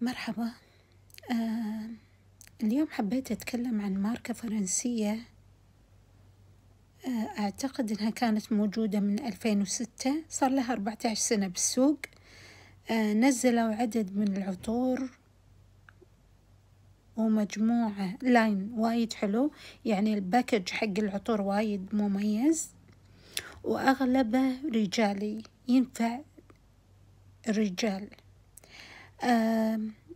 مرحبا آه اليوم حبيت أتكلم عن ماركة فرنسية آه أعتقد أنها كانت موجودة من 2006 صار لها 14 سنة بالسوق آه نزلوا عدد من العطور ومجموعة لاين وايد حلو يعني الباكج حق العطور وايد مميز وأغلبه رجالي ينفع الرجال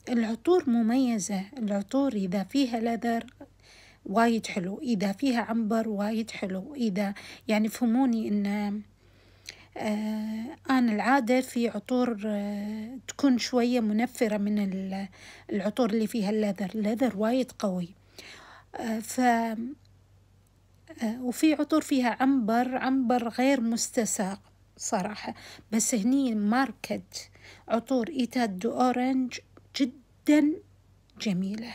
العطور مميزة العطور إذا فيها لذر وايد حلو إذا فيها عنبر وايد حلو إذا يعني فهموني إن آه، أنا العادة في عطور آه، تكون شوية منفرة من العطور اللي فيها اللذر اللذر وايد قوي آه، ف وفي عطور فيها عنبر عنبر غير مستساق صراحة بس هني ماركت عطور إيتاد دو أورنج جدا جميلة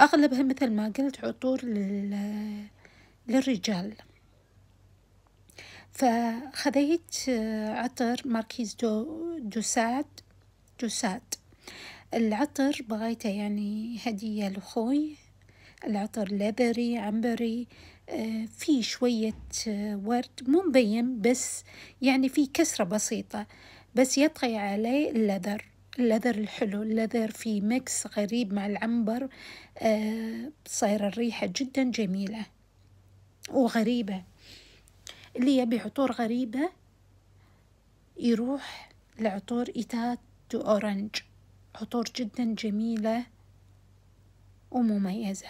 أغلبها مثل ما قلت عطور لل... للرجال فخذيت آه، عطر ماركيز دو دوساد دوساد العطر بغيته يعني هدية لأخوي العطر ليبري عنبري آه، في شوية آه، ورد مو مبين بس يعني في كسرة بسيطة بس يطغي عليه اللذر اللذر الحلو اللذر في ميكس غريب مع العنبر آه صايرة الريحة جدا جميلة وغريبة اللي يبي عطور غريبة يروح لعطور إيتات تو أورنج عطور جدا جميلة ومميزة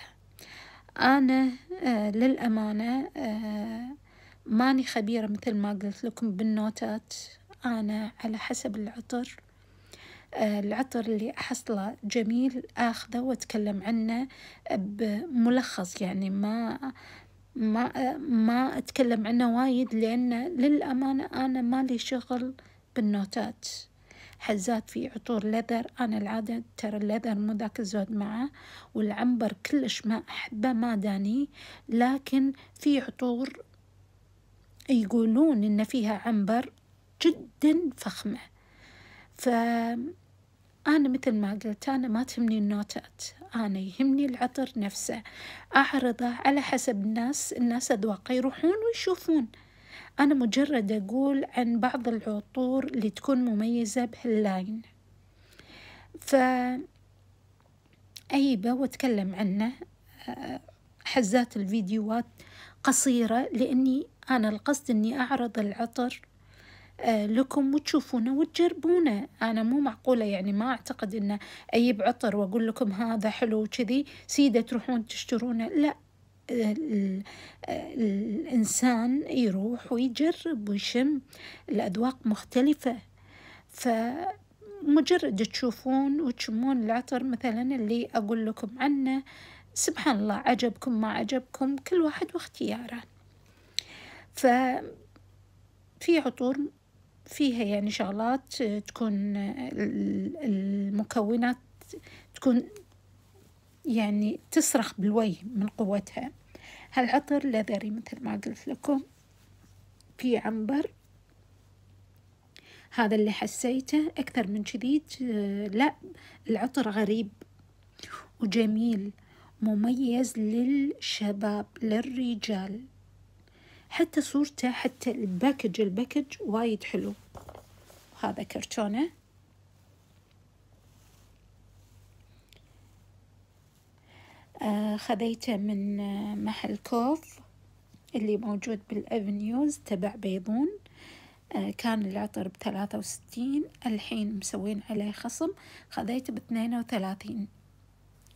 أنا آه للأمانة آه ماني خبيرة مثل ما قلت لكم بالنوتات أنا على حسب العطر آه، العطر اللي أحصله جميل أخذه وأتكلم عنه بملخص يعني ما ما ما أتكلم عنه وايد لأن للأمانة أنا مالي شغل بالنوتات حزات في عطور لذر أنا العادة ترى اللذر مو ذاك الزود معه والعنبر كلش ما أحبه ما داني لكن في عطور يقولون إن فيها عنبر جدا فخمة فأنا مثل ما قلت أنا ما تهمني النوتات أنا يهمني العطر نفسه أعرضه على حسب الناس الناس أذواقه يروحون ويشوفون أنا مجرد أقول عن بعض العطور اللي تكون مميزة بهاللاين ف وأتكلم عنه آه، حزات الفيديوهات قصيرة لأني أنا القصد أني أعرض العطر آه، لكم وتشوفونه وتجربونه أنا مو معقولة يعني ما أعتقد أن أجيب عطر وأقول لكم هذا حلو وكذي سيدة تروحون تشترونه لا آه، آه، الإنسان يروح ويجرب ويشم الأذواق مختلفة فمجرد تشوفون وتشمون العطر مثلا اللي أقول لكم عنه سبحان الله عجبكم ما عجبكم كل واحد واختياره ففي عطور فيها يعني شغلات تكون المكونات تكون يعني تصرخ بالوي من قوتها هالعطر لذري مثل ما قلت لكم في عنبر هذا اللي حسيته أكثر من كذيت لا العطر غريب وجميل مميز للشباب للرجال حتى صورته حتى الباكج الباكج وايد حلو هذا كرتونه آه خذيته من آه، محل كوف اللي موجود بالأفنيوز تبع بيضون آه كان العطر بثلاثة وستين الحين مسوين عليه خصم خذيته باثنين وثلاثين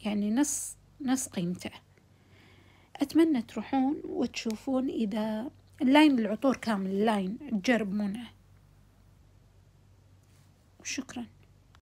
يعني نص نص قيمته أتمنى تروحون وتشوفون إذا اللاين العطور كامل اللاين تجربونه وشكراً